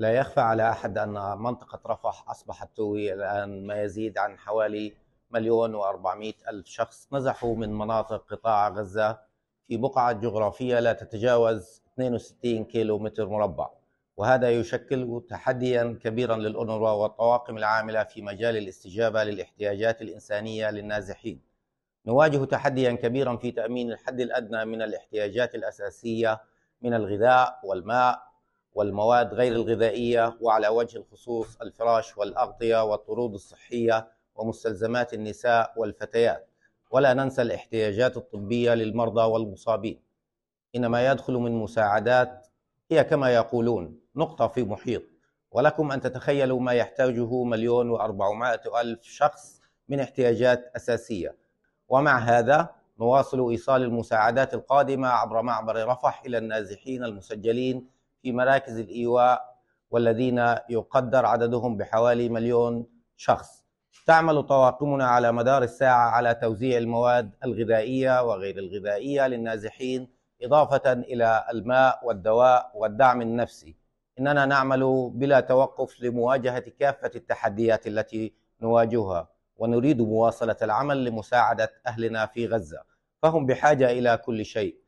لا يخفى على أحد أن منطقة رفح أصبحت توي الآن ما يزيد عن حوالي مليون وأربعمائة ألف شخص نزحوا من مناطق قطاع غزة في بقعة جغرافية لا تتجاوز 62 كيلو متر مربع وهذا يشكل تحديا كبيرا للأنروا والطواقم العاملة في مجال الاستجابة للاحتياجات الإنسانية للنازحين نواجه تحديا كبيرا في تأمين الحد الأدنى من الاحتياجات الأساسية من الغذاء والماء والمواد غير الغذائية وعلى وجه الخصوص الفراش والأغطية والطرود الصحية ومستلزمات النساء والفتيات ولا ننسى الاحتياجات الطبية للمرضى والمصابين إن ما يدخل من مساعدات هي كما يقولون نقطة في محيط ولكم أن تتخيلوا ما يحتاجه مليون وأربعمائة ألف شخص من احتياجات أساسية ومع هذا نواصل إيصال المساعدات القادمة عبر معبر رفح إلى النازحين المسجلين في مراكز الإيواء والذين يقدر عددهم بحوالي مليون شخص تعمل طواقمنا على مدار الساعة على توزيع المواد الغذائية وغير الغذائية للنازحين إضافة إلى الماء والدواء والدعم النفسي إننا نعمل بلا توقف لمواجهة كافة التحديات التي نواجهها ونريد مواصلة العمل لمساعدة أهلنا في غزة فهم بحاجة إلى كل شيء